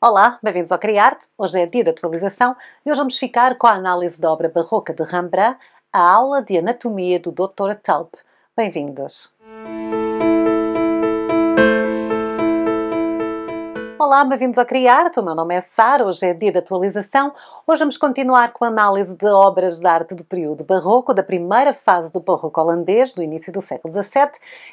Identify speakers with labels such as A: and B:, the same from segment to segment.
A: Olá, bem-vindos ao Criarte. Hoje é dia de atualização e hoje vamos ficar com a análise da obra barroca de Rembrandt, a aula de anatomia do Dr. Taub. Bem-vindos. Olá, bem-vindos ao Criarte. O meu nome é Sara, hoje é dia de atualização. Hoje vamos continuar com a análise de obras de arte do período barroco, da primeira fase do barroco holandês, do início do século XVII,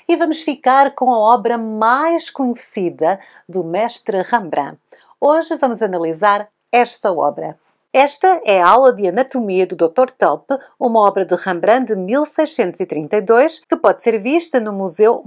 A: e vamos ficar com a obra mais conhecida do mestre Rembrandt. Hoje vamos analisar esta obra. Esta é a aula de anatomia do Dr. Tulp, uma obra de Rembrandt de 1632 que pode ser vista no Museu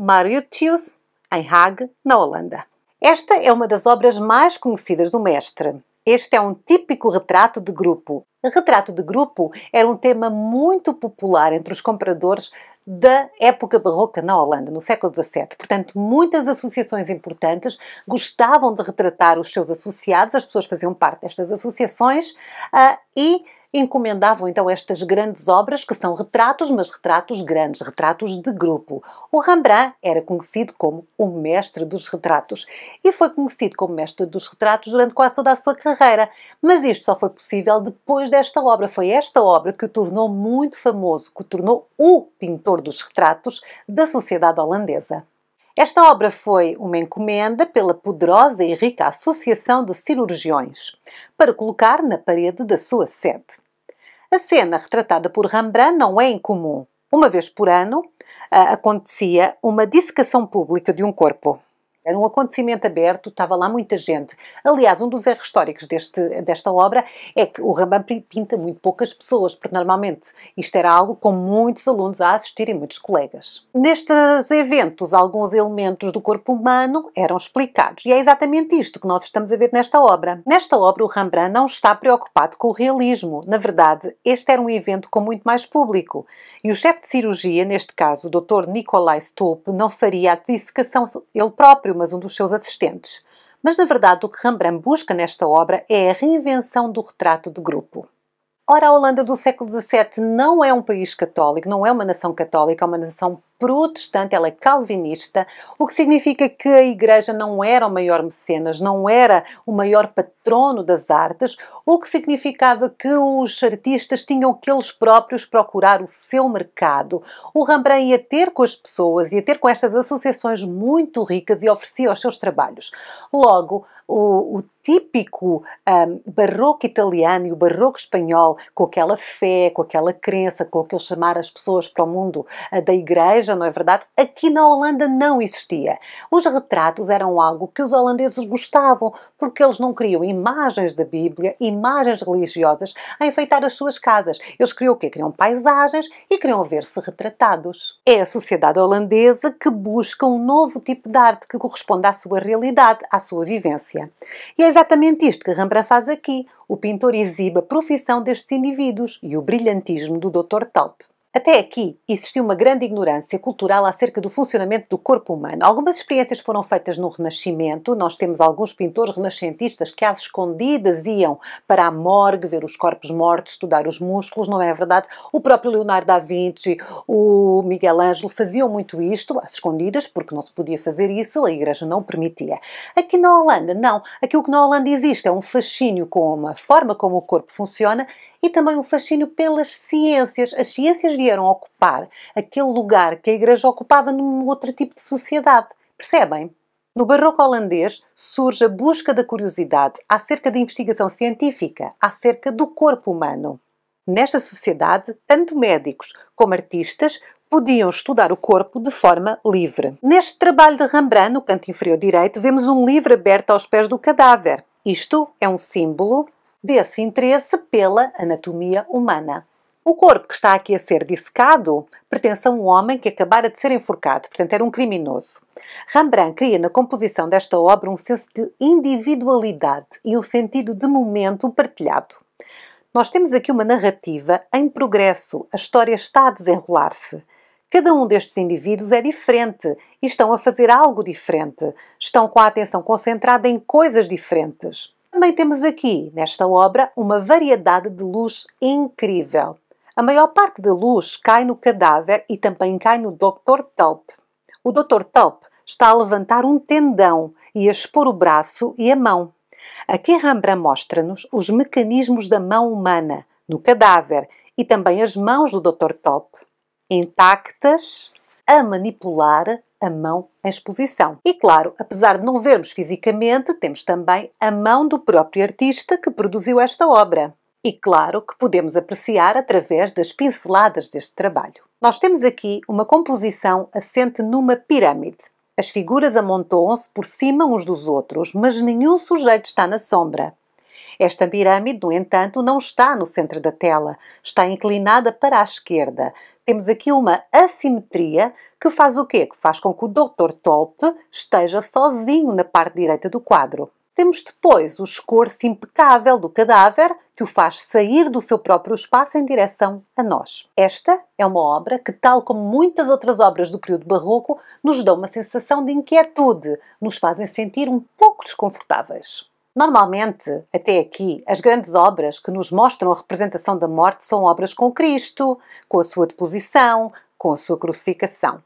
A: Tius em Hague, na Holanda. Esta é uma das obras mais conhecidas do mestre. Este é um típico retrato de grupo. retrato de grupo era é um tema muito popular entre os compradores da época barroca na Holanda, no século XVII. Portanto, muitas associações importantes gostavam de retratar os seus associados, as pessoas faziam parte destas associações uh, e encomendavam então estas grandes obras, que são retratos, mas retratos grandes, retratos de grupo. O Rembrandt era conhecido como o mestre dos retratos e foi conhecido como mestre dos retratos durante quase toda a sua carreira, mas isto só foi possível depois desta obra. Foi esta obra que o tornou muito famoso, que o tornou o pintor dos retratos da sociedade holandesa. Esta obra foi uma encomenda pela poderosa e rica Associação de Cirurgiões, para colocar na parede da sua sede. A cena retratada por Rembrandt não é incomum. Uma vez por ano, ah, acontecia uma dissecação pública de um corpo. Era um acontecimento aberto, estava lá muita gente. Aliás, um dos erros históricos deste, desta obra é que o Rembrandt pinta muito poucas pessoas, porque normalmente isto era algo com muitos alunos a assistir e muitos colegas. Nestes eventos, alguns elementos do corpo humano eram explicados, e é exatamente isto que nós estamos a ver nesta obra. Nesta obra, o Rembrandt não está preocupado com o realismo. Na verdade, este era um evento com muito mais público, e o chefe de cirurgia, neste caso o Dr. Nikolai Stolpe, não faria a dissecação ele próprio, mas um dos seus assistentes. Mas, na verdade, o que Rembrandt busca nesta obra é a reinvenção do retrato de grupo. Ora, a Holanda do século XVII não é um país católico, não é uma nação católica, é uma nação protestante, ela é calvinista, o que significa que a Igreja não era o maior mecenas, não era o maior patrono das artes, o que significava que os artistas tinham que eles próprios procurar o seu mercado. O Rembrandt ia ter com as pessoas, ia ter com estas associações muito ricas e oferecia os seus trabalhos. Logo, o, o típico um, barroco italiano e o barroco espanhol, com aquela fé, com aquela crença, com aquele chamar as pessoas para o mundo eh, da igreja, seja, não é verdade? Aqui na Holanda não existia. Os retratos eram algo que os holandeses gostavam, porque eles não criam imagens da Bíblia, imagens religiosas a enfeitar as suas casas. Eles criam o quê? Criam paisagens e queriam ver-se retratados. É a sociedade holandesa que busca um novo tipo de arte que corresponda à sua realidade, à sua vivência. E é exatamente isto que Rembrandt faz aqui. O pintor exibe a profissão destes indivíduos e o brilhantismo do Dr. Taub. Até aqui existiu uma grande ignorância cultural acerca do funcionamento do corpo humano. Algumas experiências foram feitas no Renascimento, nós temos alguns pintores renascentistas que às escondidas iam para a morgue ver os corpos mortos, estudar os músculos, não é verdade? O próprio Leonardo da Vinci, o Miguel Ângelo faziam muito isto às escondidas, porque não se podia fazer isso, a Igreja não permitia. Aqui na Holanda, não. Aquilo que na Holanda existe é um fascínio com a forma como o corpo funciona e também o fascínio pelas ciências. As ciências vieram ocupar aquele lugar que a Igreja ocupava num outro tipo de sociedade. Percebem? No barroco holandês surge a busca da curiosidade acerca da investigação científica, acerca do corpo humano. Nesta sociedade, tanto médicos como artistas podiam estudar o corpo de forma livre. Neste trabalho de Rembrandt, no canto inferior direito, vemos um livro aberto aos pés do cadáver. Isto é um símbolo desse interesse pela anatomia humana. O corpo que está aqui a ser dissecado pertence a um homem que acabara de ser enforcado, portanto era um criminoso. Rembrandt cria na composição desta obra um senso de individualidade e um sentido de momento partilhado. Nós temos aqui uma narrativa em progresso, a história está a desenrolar-se. Cada um destes indivíduos é diferente e estão a fazer algo diferente, estão com a atenção concentrada em coisas diferentes. Também temos aqui, nesta obra, uma variedade de luz incrível. A maior parte da luz cai no cadáver e também cai no Dr. Taup. O Dr. Taup está a levantar um tendão e a expor o braço e a mão. Aqui Rembrandt mostra-nos os mecanismos da mão humana no cadáver e também as mãos do Dr. Taup, intactas, a manipular a mão em exposição. E claro, apesar de não vermos fisicamente, temos também a mão do próprio artista que produziu esta obra. E claro que podemos apreciar através das pinceladas deste trabalho. Nós temos aqui uma composição assente numa pirâmide. As figuras amontoam-se por cima uns dos outros, mas nenhum sujeito está na sombra. Esta pirâmide, no entanto, não está no centro da tela, está inclinada para a esquerda, temos aqui uma assimetria que faz o quê? Que faz com que o Dr. Top esteja sozinho na parte direita do quadro. Temos depois o escorço impecável do cadáver, que o faz sair do seu próprio espaço em direção a nós. Esta é uma obra que, tal como muitas outras obras do período barroco, nos dão uma sensação de inquietude, nos fazem sentir um pouco desconfortáveis. Normalmente, até aqui, as grandes obras que nos mostram a representação da morte são obras com Cristo, com a sua deposição, com a sua crucificação.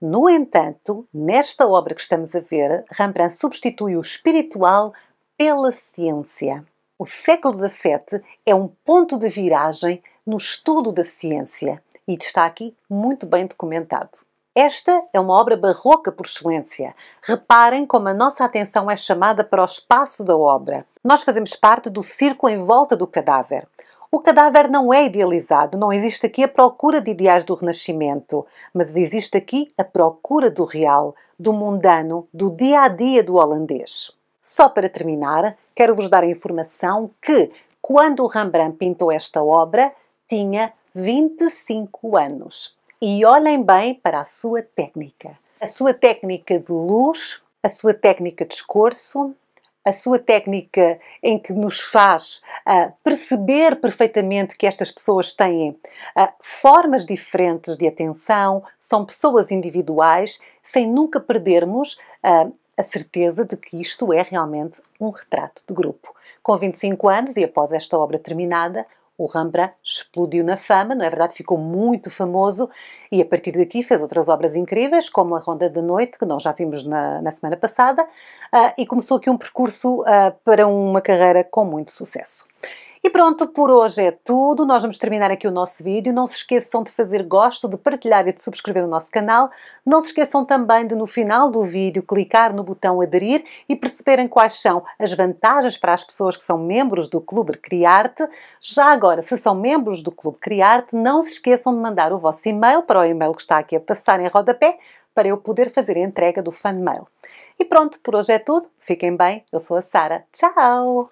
A: No entanto, nesta obra que estamos a ver, Rembrandt substitui o espiritual pela ciência. O século XVII é um ponto de viragem no estudo da ciência e está aqui muito bem documentado. Esta é uma obra barroca por excelência. Reparem como a nossa atenção é chamada para o espaço da obra. Nós fazemos parte do círculo em volta do cadáver. O cadáver não é idealizado, não existe aqui a procura de ideais do Renascimento, mas existe aqui a procura do real, do mundano, do dia a dia do holandês. Só para terminar, quero vos dar a informação que, quando Rembrandt pintou esta obra, tinha 25 anos e olhem bem para a sua técnica. A sua técnica de luz, a sua técnica de discurso, a sua técnica em que nos faz uh, perceber perfeitamente que estas pessoas têm uh, formas diferentes de atenção, são pessoas individuais, sem nunca perdermos uh, a certeza de que isto é realmente um retrato de grupo. Com 25 anos e após esta obra terminada, o Rembrandt explodiu na fama, não é verdade? Ficou muito famoso e a partir daqui fez outras obras incríveis, como a Ronda da Noite, que nós já vimos na, na semana passada, uh, e começou aqui um percurso uh, para uma carreira com muito sucesso. E pronto, por hoje é tudo. Nós vamos terminar aqui o nosso vídeo. Não se esqueçam de fazer gosto, de partilhar e de subscrever o nosso canal. Não se esqueçam também de, no final do vídeo, clicar no botão aderir e perceberem quais são as vantagens para as pessoas que são membros do Clube Criarte. Já agora, se são membros do Clube Criarte, não se esqueçam de mandar o vosso e-mail para o e-mail que está aqui a passar em rodapé para eu poder fazer a entrega do fan mail. E pronto, por hoje é tudo. Fiquem bem. Eu sou a Sara. Tchau!